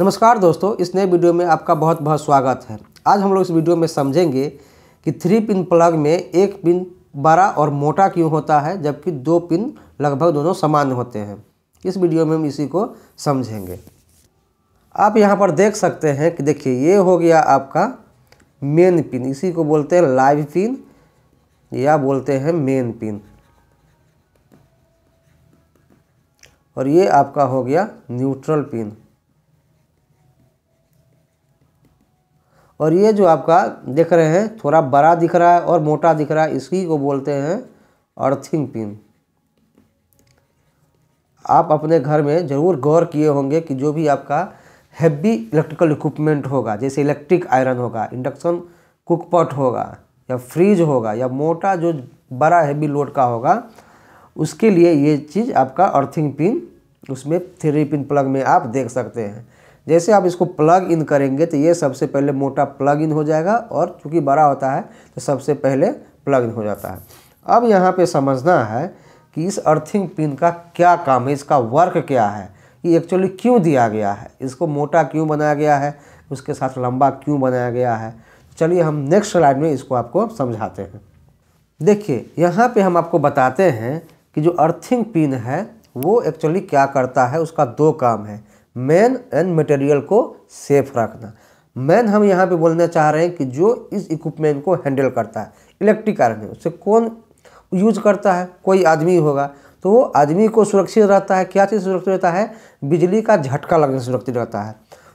नमस्कार दोस्तों इस नए वीडियो में आपका बहुत बहुत स्वागत है आज हम लोग इस वीडियो में समझेंगे कि थ्री पिन प्लग में एक पिन बड़ा और मोटा क्यों होता है जबकि दो पिन लगभग दोनों समान होते हैं इस वीडियो में हम इसी को समझेंगे आप यहाँ पर देख सकते हैं कि देखिए ये हो गया आपका मेन पिन इसी को बोलते हैं लाइव पिन या बोलते हैं मेन पिन और ये आपका हो गया न्यूट्रल पिन और ये जो आपका देख रहे हैं थोड़ा बड़ा दिख रहा है और मोटा दिख रहा है इसी को बोलते हैं अर्थिंग पिन आप अपने घर में ज़रूर गौर किए होंगे कि जो भी आपका हैवी इलेक्ट्रिकल इक्विपमेंट होगा जैसे इलेक्ट्रिक आयरन होगा इंडक्शन कुकपॉट होगा या फ्रिज होगा या मोटा जो बड़ा हैवी लोड का होगा उसके लिए ये चीज़ आपका अर्थिंग पिन उसमें थ्री पिन प्लग में आप देख सकते हैं जैसे आप इसको प्लग इन करेंगे तो ये सबसे पहले मोटा प्लग इन हो जाएगा और चूँकि बड़ा होता है तो सबसे पहले प्लग इन हो जाता है अब यहाँ पे समझना है कि इस अर्थिंग पिन का क्या काम है इसका वर्क क्या है ये एक्चुअली क्यों दिया गया है इसको मोटा क्यों बनाया गया है उसके साथ लंबा क्यों बनाया गया है चलिए हम नेक्स्ट स्लाइड में इसको आपको समझाते हैं देखिए यहाँ पे हम आपको बताते हैं कि जो अर्थिंग पिन है वो एक्चुअली क्या करता है उसका दो काम है मैन एंड मटेरियल को सेफ रखना मैन हम यहाँ पे बोलना चाह रहे हैं कि जो इस इक्विपमेंट को हैंडल करता है इलेक्ट्रिक आर्मी उसे कौन यूज करता है कोई आदमी होगा तो वो आदमी को सुरक्षित रहता है क्या चीज़ सुरक्षित रहता है बिजली का झटका लगने सुरक्षित रहता है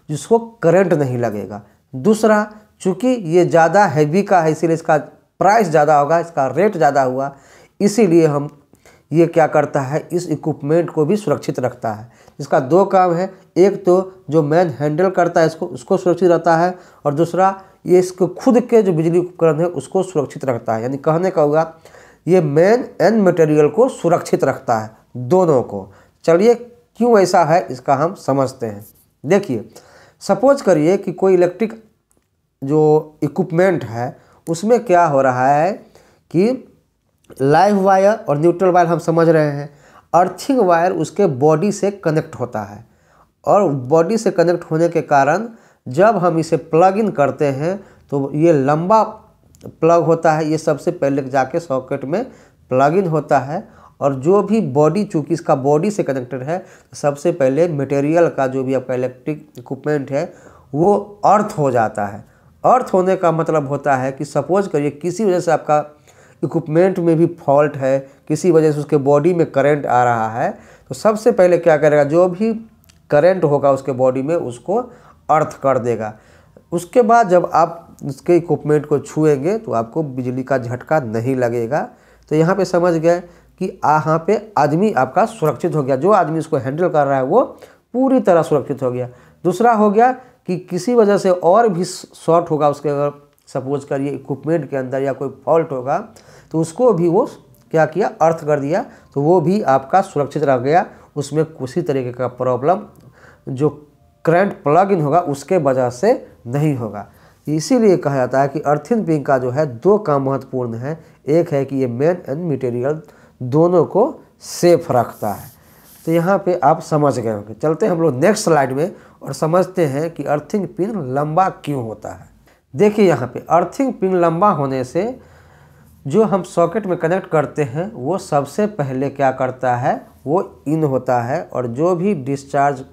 जिसको करंट नहीं लगेगा दूसरा चूँकि ये ज़्यादा हैवी का है इसीलिए इसका प्राइस ज़्यादा होगा इसका रेट ज़्यादा हुआ इसीलिए हम ये क्या करता है इस इक्विपमेंट को भी सुरक्षित रखता है इसका दो काम है एक तो जो मैन हैंडल करता है इसको उसको सुरक्षित रहता है और दूसरा ये इसको खुद के जो बिजली उपकरण है उसको सुरक्षित रखता है यानी कहने का होगा ये मैन एंड मटेरियल को सुरक्षित रखता है दोनों को चलिए क्यों ऐसा है इसका हम समझते हैं देखिए सपोज करिए कि कोई इलेक्ट्रिक जो इक्विपमेंट है उसमें क्या हो रहा है कि लाइव वायर और न्यूट्रल वायर हम समझ रहे हैं अर्थिंग वायर उसके बॉडी से कनेक्ट होता है और बॉडी से कनेक्ट होने के कारण जब हम इसे प्लग इन करते हैं तो ये लंबा प्लग होता है ये सबसे पहले जाके सॉकेट में प्लग इन होता है और जो भी बॉडी चूँकि इसका बॉडी से कनेक्टेड है तो सबसे पहले मटेरियल का जो भी आपका इलेक्ट्रिक इक्विपमेंट है वो अर्थ हो जाता है अर्थ होने का मतलब होता है कि सपोज करिए किसी वजह से आपका इक्विपमेंट में भी फॉल्ट है किसी वजह से उसके बॉडी में करंट आ रहा है तो सबसे पहले क्या करेगा जो भी करंट होगा उसके बॉडी में उसको अर्थ कर देगा उसके बाद जब आप उसके इक्विपमेंट को छुएंगे तो आपको बिजली का झटका नहीं लगेगा तो यहाँ पे समझ गए कि यहाँ पे आदमी आपका सुरक्षित हो गया जो आदमी इसको हैंडल कर रहा है वो पूरी तरह सुरक्षित हो गया दूसरा हो गया कि किसी वजह से और भी शॉर्ट होगा उसके अगर सपोज करिए इक्विपमेंट के अंदर या कोई फॉल्ट होगा तो उसको भी वो क्या किया अर्थ कर दिया तो वो भी आपका सुरक्षित रह गया उसमें किसी तरीके का प्रॉब्लम जो करंट प्लग इन होगा उसके वजह से नहीं होगा इसीलिए कहा जाता है कि अर्थिन पिन का जो है दो काम महत्वपूर्ण है एक है कि ये मेन एंड मटेरियल दोनों को सेफ रखता है तो यहाँ पे आप समझ गए होंगे चलते हैं हम लोग नेक्स्ट स्लाइड में और समझते हैं कि अर्थिंग पिन लंबा क्यों होता है देखिए यहाँ पे अर्थिंग पिन लंबा होने से जो हम सॉकेट में कनेक्ट करते हैं वो सबसे पहले क्या करता है वो इन होता है और जो भी डिस्चार्ज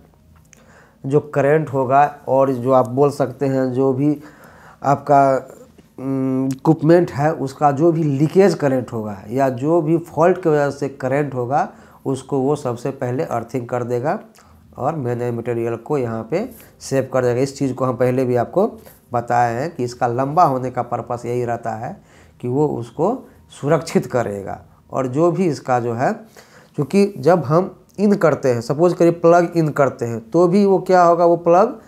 जो करंट होगा और जो आप बोल सकते हैं जो भी आपका इक्विपमेंट है उसका जो भी लीकेज करंट होगा या जो भी फॉल्ट की वजह से करंट होगा उसको वो सबसे पहले अर्थिंग कर देगा और मैंने मटेरियल को यहाँ पे सेव कर देगा इस चीज़ को हम पहले भी आपको बताए हैं कि इसका लंबा होने का पर्पस यही रहता है कि वो उसको सुरक्षित करेगा और जो भी इसका जो है क्योंकि जब हम इन करते हैं सपोज करिए प्लग इन करते हैं तो भी वो क्या होगा वो प्लग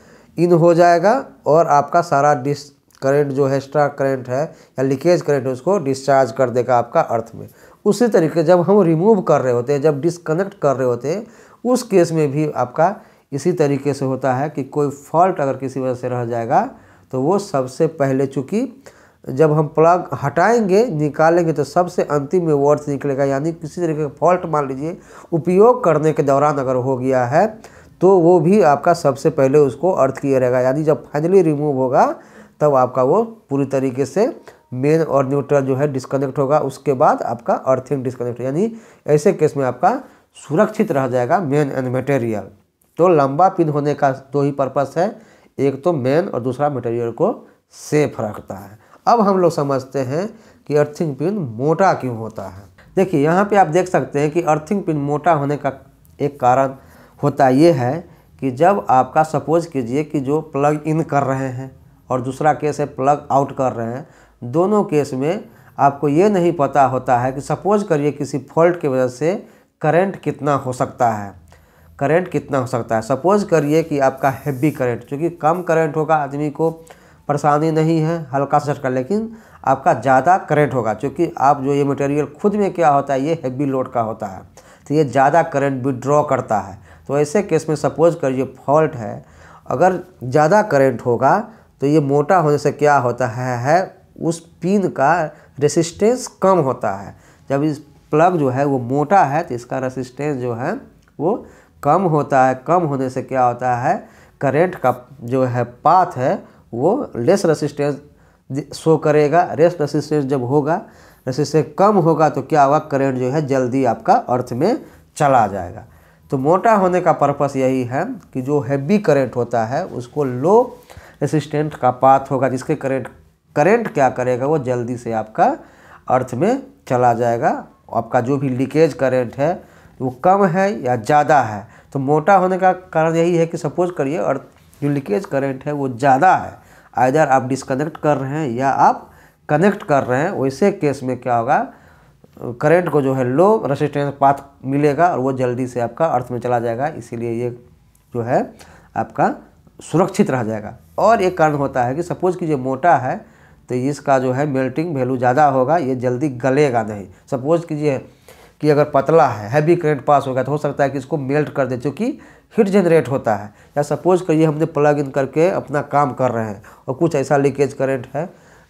इन हो जाएगा और आपका सारा डिस करेंट जो है एक्स्ट्रा करेंट है या लीकेज करेंट है उसको डिस्चार्ज कर देगा आपका अर्थ में उसी तरीके जब हम रिमूव कर रहे होते हैं जब डिसकनेक्ट कर रहे होते हैं उस केस में भी आपका इसी तरीके से होता है कि कोई फॉल्ट अगर किसी वजह से रह जाएगा तो वो सबसे पहले चूँकि जब हम प्लग हटाएंगे निकालेंगे तो सबसे अंतिम में वर्ड्स निकलेगा यानी किसी तरीके का फॉल्ट मान लीजिए उपयोग करने के दौरान अगर हो गया है तो वो भी आपका सबसे पहले उसको अर्थ किया रहेगा यानी जब फाइनली रिमूव होगा तब आपका वो पूरी तरीके से मेन और न्यूट्रल जो है डिस्कनेक्ट होगा उसके बाद आपका अर्थिंग डिस्कनेक्ट यानी ऐसे केस में आपका सुरक्षित रह जाएगा मेन एंड मटेरियल तो लंबा पिन होने का दो ही पर्पस है एक तो मेन और दूसरा मटेरियल को सेफ रखता है अब हम लोग समझते हैं कि अर्थिंग पिन मोटा क्यों होता है देखिए यहाँ पे आप देख सकते हैं कि अर्थिंग पिन मोटा होने का एक कारण होता ये है कि जब आपका सपोज कीजिए कि जो प्लग इन कर रहे हैं और दूसरा केस है प्लग आउट कर रहे हैं दोनों केस में आपको ये नहीं पता होता है कि सपोज करिए किसी फॉल्ट की वजह से करंट कितना हो सकता है करंट कितना हो सकता है सपोज़ करिए कि आपका हैवी करंट क्योंकि कम करंट होगा आदमी को परेशानी नहीं है हल्का सा झटका लेकिन आपका ज़्यादा करंट होगा क्योंकि आप जो ये मटेरियल खुद में क्या होता है ये हैवी लोड का होता है तो ये ज़्यादा करंट विड्रॉ करता है तो ऐसे केस में सपोज़ करिए फॉल्ट है अगर ज़्यादा करंट होगा तो ये मोटा होने से क्या होता है, है उस पिन का रेसिस्टेंस कम होता है जब इस प्लग जो है वो मोटा है तो इसका रेसिस्टेंस जो है वो कम होता है कम होने से क्या होता है करेंट का जो है पाथ है वो लेस रेसिस्टेंस शो करेगा रेस रेसिस्टेंस जब होगा रेसिस्टेंस कम होगा तो क्या होगा करेंट जो है जल्दी आपका अर्थ में चला जाएगा तो मोटा होने का पर्पस यही है कि जो हैवी करंट होता है उसको लो रेसिस्टेंट का पाथ होगा जिसके करंट करंट क्या करेगा वो जल्दी से आपका अर्थ में चला जाएगा आपका जो भी लीकेज करंट है वो कम है या ज़्यादा है तो मोटा होने का कारण यही है कि सपोज करिए और जो लीकेज करंट है वो ज़्यादा है आइधर आप डिसकनेक्ट कर रहे हैं या आप कनेक्ट कर रहे हैं वैसे केस में क्या होगा करंट को जो है लो रेसिस्टेंस पाथ मिलेगा और वो जल्दी से आपका अर्थ में चला जाएगा इसीलिए ये जो है आपका सुरक्षित रह जाएगा और एक कारण होता है कि सपोज़ कि जो मोटा है तो इसका जो है मेल्टिंग वैल्यू ज़्यादा होगा ये जल्दी गलेगा नहीं सपोज़ कीजिए कि अगर पतला है हैवी करंट पास हो गया तो हो सकता है कि इसको मेल्ट कर दे क्योंकि हीट जनरेट होता है या सपोज करिए हमने प्लग इन करके अपना काम कर रहे हैं और कुछ ऐसा लीकेज करंट है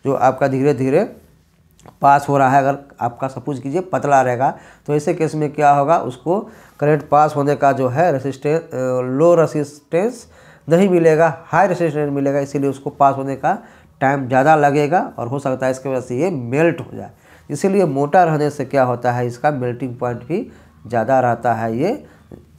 जो आपका धीरे धीरे पास हो रहा है अगर आपका सपोज कीजिए पतला रहेगा तो ऐसे केस में क्या होगा उसको करंट पास होने का जो है रेसिस्टेंस लो रेसिस्टेंस नहीं मिलेगा हाई रेसिस्टेंस मिलेगा इसीलिए उसको पास होने का टाइम ज़्यादा लगेगा और हो सकता है इसके वजह से ये मेल्ट हो जाए इसीलिए मोटा रहने से क्या होता है इसका मेल्टिंग पॉइंट भी ज़्यादा रहता है ये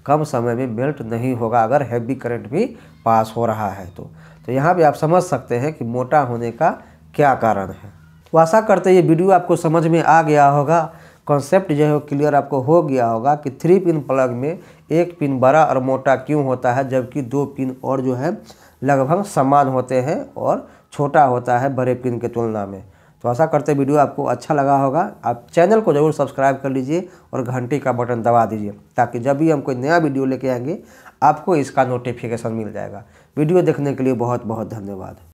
कम समय में मेल्ट नहीं होगा अगर हैवी करंट भी पास हो रहा है तो तो यहाँ भी आप समझ सकते हैं कि मोटा होने का क्या कारण है तो आशा करते ये वीडियो आपको समझ में आ गया होगा कॉन्सेप्ट जो है क्लियर आपको हो गया होगा कि थ्री पिन प्लग में एक पिन बड़ा और मोटा क्यों होता है जबकि दो पिन और जो है लगभग समान होते हैं और छोटा होता है बड़े पिन के तुलना में तो आशा करते वीडियो आपको अच्छा लगा होगा आप चैनल को ज़रूर सब्सक्राइब कर लीजिए और घंटी का बटन दबा दीजिए ताकि जब भी हम कोई नया वीडियो लेके आएंगे आपको इसका नोटिफिकेशन मिल जाएगा वीडियो देखने के लिए बहुत बहुत धन्यवाद